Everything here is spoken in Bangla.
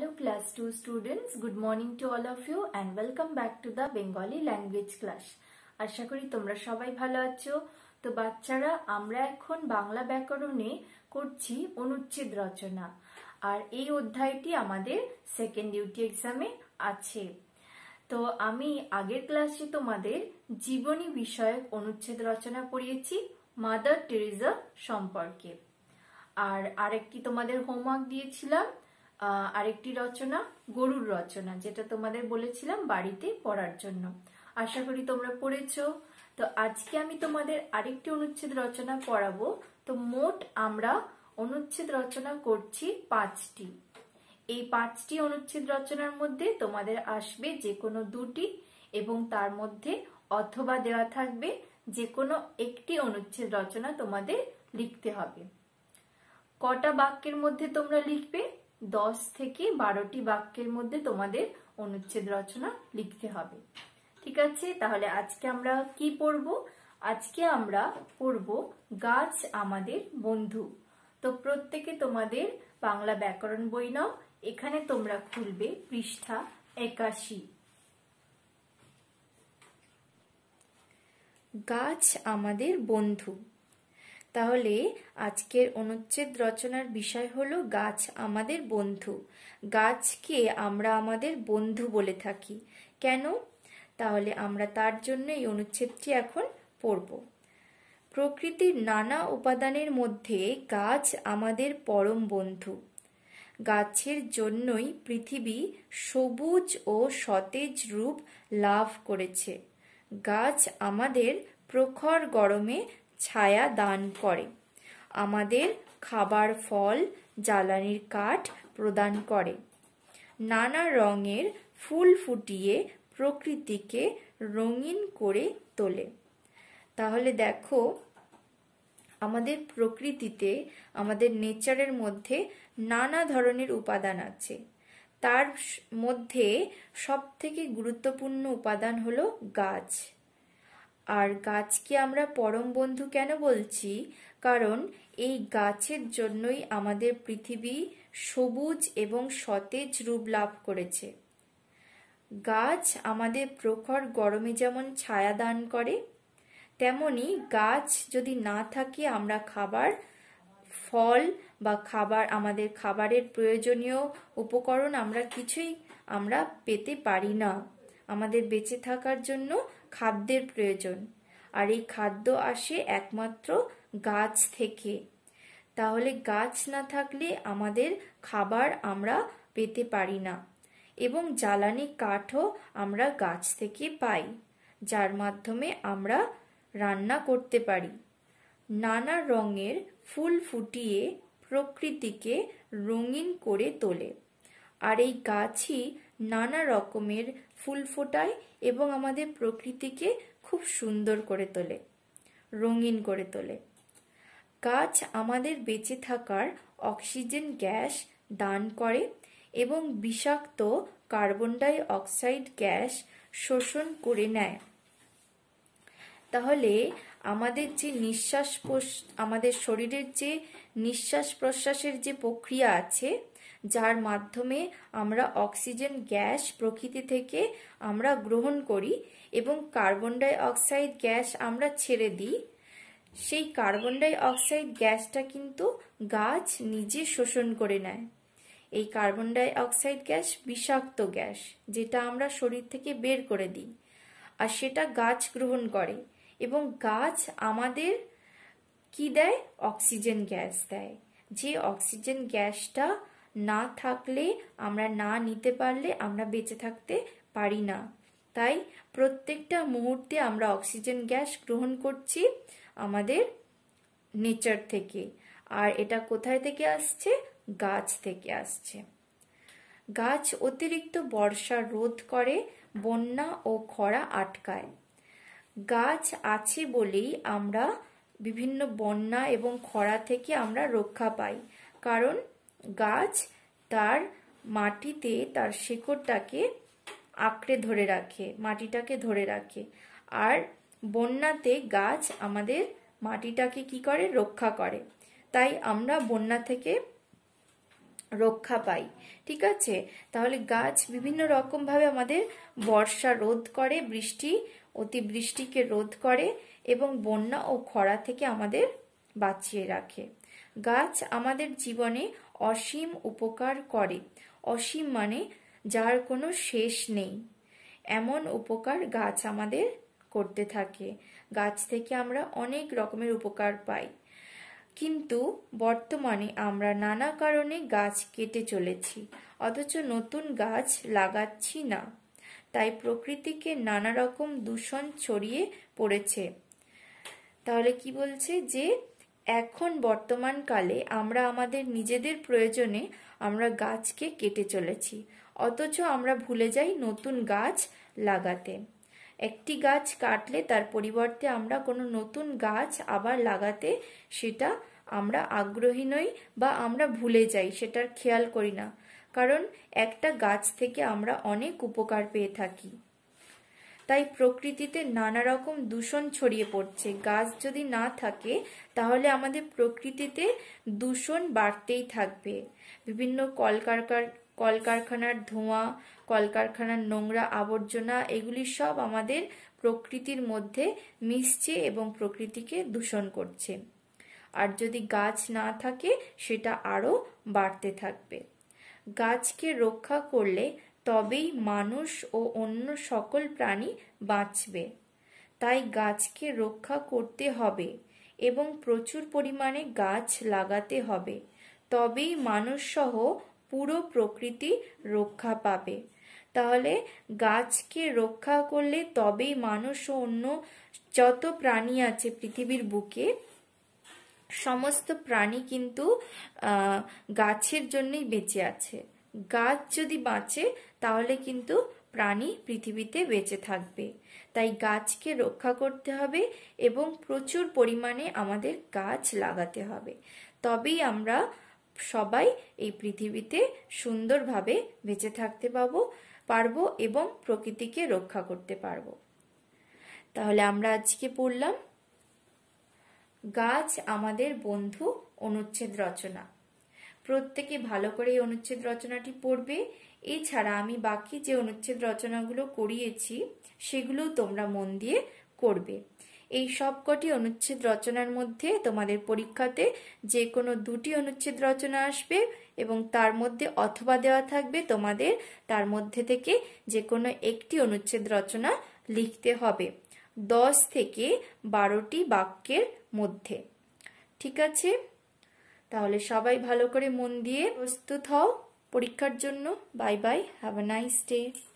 hello class two students good morning to all of you and welcome back to the Bengali language class আশা করি তোমরা সবাই ভালো আছো তো বাচ্চারা আমরা এখন বাংলা ব্যাকরণে করছি অনুচ্ছেদ রচনা আর এই অধ্যায়টি আমাদের সেকেন্ড ডিউটি এক্সামে আছে তো আমি আগের ক্লাসে তোমাদের জীবনী বিষয়ক অনুচ্ছেদ রচনা করিয়েছি মাদার টেরিজা সম্পর্কে আর আরেকটি তোমাদের হোমওয়ার্ক দিয়েছিলাম আরেকটি রচনা গরুর রচনা যেটা তোমাদের বলেছিলাম বাড়িতে পড়ার জন্য আশা করি তোমরা পড়েছ তো আজকে আমি তোমাদের আরেকটি অনুচ্ছেদ রচনা পড়াবো তো মোট আমরা অনুচ্ছেদ রচনা করছি পাঁচটি এই পাঁচটি অনুচ্ছেদ রচনার মধ্যে তোমাদের আসবে যে কোনো দুটি এবং তার মধ্যে অথবা দেওয়া থাকবে যে কোনো একটি অনুচ্ছেদ রচনা তোমাদের লিখতে হবে কটা বাক্যের মধ্যে তোমরা লিখবে দশ থেকে বারোটি বাক্যের মধ্যে তোমাদের অনুচ্ছেদ রচনা লিখতে হবে ঠিক আছে তাহলে আজকে আমরা কি পড়ব আজকে আমরা পড়ব গাছ আমাদের বন্ধু তো প্রত্যেকে তোমাদের বাংলা ব্যাকরণ বই নাও এখানে তোমরা খুলবে পৃষ্ঠা একাশি গাছ আমাদের বন্ধু তাহলে আজকের অনুচ্ছেদ রচনার বিষয় হলো গাছ আমাদের বন্ধু গাছকে আমরা আমাদের বন্ধু বলে থাকি কেন তাহলে আমরা তার জন্য এই অনুচ্ছেদটি এখন পড়ব প্রকৃতির নানা উপাদানের মধ্যে গাছ আমাদের পরম বন্ধু গাছের জন্যই পৃথিবী সবুজ ও সতেজ রূপ লাভ করেছে গাছ আমাদের প্রখর গরমে ছায়া দান করে আমাদের খাবার ফল জ্বালানির কাঠ প্রদান করে নানা রঙের ফুল ফুটিয়ে প্রকৃতিকে রঙিন করে তোলে তাহলে দেখো আমাদের প্রকৃতিতে আমাদের নেচারের মধ্যে নানা ধরনের উপাদান আছে তার মধ্যে সব থেকে গুরুত্বপূর্ণ উপাদান হলো গাছ আর গাছকে আমরা পরম বন্ধু কেন বলছি কারণ এই গাছের জন্যই আমাদের পৃথিবী সবুজ এবং সতেজ রূপ লাভ করেছে গাছ আমাদের প্রখর গরমে যেমন ছায়া দান করে তেমনি গাছ যদি না থাকে আমরা খাবার ফল বা খাবার আমাদের খাবারের প্রয়োজনীয় উপকরণ আমরা কিছুই আমরা পেতে পারি না আমাদের বেঁচে থাকার জন্য খাদ্যের প্রয়োজন আর এই খাদ্য আসে একমাত্র গাছ থেকে তাহলে গাছ না থাকলে আমাদের খাবার আমরা পেতে পারি না এবং জ্বালানি কাঠও আমরা গাছ থেকে পাই যার মাধ্যমে আমরা রান্না করতে পারি নানা রঙের ফুল ফুটিয়ে প্রকৃতিকে রঙিন করে তোলে আর এই গাছই নানা রকমের ফুল ফোটায় এবং আমাদের প্রকৃতিকে খুব সুন্দর করে তোলে রঙিন করে তোলে গাছ আমাদের বেঁচে থাকার অক্সিজেন গ্যাস দান করে এবং বিষাক্ত কার্বন ডাই অক্সাইড গ্যাস শোষণ করে নেয় তাহলে আমাদের যে নিঃশ্বাস আমাদের শরীরের যে নিঃশ্বাস প্রশ্বাসের যে প্রক্রিয়া আছে যার মাধ্যমে আমরা অক্সিজেন গ্যাস প্রকৃতি থেকে আমরা গ্রহণ করি এবং কার্বন ডাই অক্সাইড গ্যাস আমরা ছেড়ে দিই সেই কার্বন ডাই অক্সাইড গ্যাসটা কিন্তু গাছ নিজে শোষণ করে নেয় এই কার্বন ডাই অক্সাইড গ্যাস বিষাক্ত গ্যাস যেটা আমরা শরীর থেকে বের করে দিই আর সেটা গাছ গ্রহণ করে এবং গাছ আমাদের কি দেয় অক্সিজেন গ্যাস দেয় যে অক্সিজেন গ্যাসটা না থাকলে আমরা না নিতে পারলে আমরা বেঁচে থাকতে পারি না তাই প্রত্যেকটা মুহূর্তে আমরা অক্সিজেন গ্যাস গ্রহণ করছি আমাদের নেচার থেকে আর এটা কোথায় থেকে আসছে গাছ থেকে আসছে গাছ অতিরিক্ত বর্ষা রোধ করে বন্যা ও খরা আটকায় গাছ আছে বলেই আমরা বিভিন্ন বন্যা এবং খরা থেকে আমরা রক্ষা পাই কারণ গাছ তার মাটিতে তার শেকড়টাকে আঁকড়ে ধরে রাখে মাটিটাকে ধরে রাখে আর বন্যাতে গাছ আমাদের মাটিটাকে কি করে রক্ষা করে তাই আমরা বন্যা থেকে রক্ষা পাই ঠিক আছে তাহলে গাছ বিভিন্ন রকমভাবে আমাদের বর্ষা রোধ করে বৃষ্টি অতিবৃষ্টিকে রোধ করে এবং বন্যা ও খরা থেকে আমাদের বাঁচিয়ে রাখে গাছ আমাদের জীবনে অসীম উপকার করে অসীম মানে যার কোনো শেষ নেই এমন উপকার গাছ আমাদের করতে থাকে গাছ থেকে আমরা অনেক রকমের উপকার পাই কিন্তু বর্তমানে আমরা নানা কারণে গাছ কেটে চলেছি অথচ নতুন গাছ লাগাচ্ছি না তাই প্রকৃতিকে নানা রকম দূষণ ছড়িয়ে পড়েছে তাহলে কি বলছে যে এখন বর্তমানকালে আমরা আমাদের নিজেদের প্রয়োজনে আমরা গাছকে কেটে চলেছি অথচ আমরা ভুলে যাই নতুন গাছ লাগাতে একটি গাছ কাটলে তার পরিবর্তে আমরা কোনো নতুন গাছ আবার লাগাতে সেটা আমরা আগ্রহী নই বা আমরা ভুলে যাই সেটার খেয়াল করি না কারণ একটা গাছ থেকে আমরা অনেক উপকার পেয়ে থাকি তাই প্রকৃতিতে নানা রকম দূষণ ছড়িয়ে পড়ছে গাছ যদি না থাকে তাহলে আমাদের প্রকৃতিতে দূষণ বাড়তেই থাকবে বিভিন্ন কলকারকার কলকারখানার ধোঁয়া কলকারখানার নোংরা আবর্জনা এগুলি সব আমাদের প্রকৃতির মধ্যে মিশছে এবং প্রকৃতিকে দূষণ করছে আর যদি গাছ না থাকে সেটা আরও বাড়তে থাকবে গাছকে রক্ষা করলে তবেই মানুষ ও অন্য সকল প্রাণী বাঁচবে তাই গাছকে রক্ষা করতে হবে এবং প্রচুর পরিমাণে গাছ লাগাতে হবে তবেই মানুষসহ পুরো প্রকৃতি রক্ষা পাবে তাহলে গাছকে রক্ষা করলে তবেই মানুষ ও অন্য যত প্রাণী আছে পৃথিবীর বুকে সমস্ত প্রাণী কিন্তু গাছের জন্যই বেঁচে আছে গাছ যদি বাঁচে তাহলে কিন্তু প্রাণী পৃথিবীতে বেঁচে থাকবে তাই গাছকে রক্ষা করতে হবে এবং প্রচুর পরিমাণে আমাদের গাছ লাগাতে হবে তবেই আমরা সবাই এই পৃথিবীতে সুন্দরভাবে বেঁচে থাকতে পাবো পারবো এবং প্রকৃতিকে রক্ষা করতে পারবো তাহলে আমরা আজকে পড়লাম গাছ আমাদের বন্ধু অনুচ্ছেদ রচনা প্রত্যেকে ভালো করে এই অনুচ্ছেদ রচনাটি পড়বে এছাড়া আমি বাকি যে অনুচ্ছেদ রচনাগুলো করিয়েছি সেগুলো তোমরা মন দিয়ে করবে এই সবকটি অনুচ্ছেদ রচনার মধ্যে তোমাদের পরীক্ষাতে যে কোনো দুটি অনুচ্ছেদ রচনা আসবে এবং তার মধ্যে অথবা দেওয়া থাকবে তোমাদের তার মধ্যে থেকে যে কোনো একটি অনুচ্ছেদ রচনা লিখতে হবে দশ থেকে বারোটি বাক্যের মধ্যে ঠিক আছে তাহলে সবাই ভালো করে মন দিয়ে প্রস্তুত হও পরীক্ষার জন্য bye bye have a nice day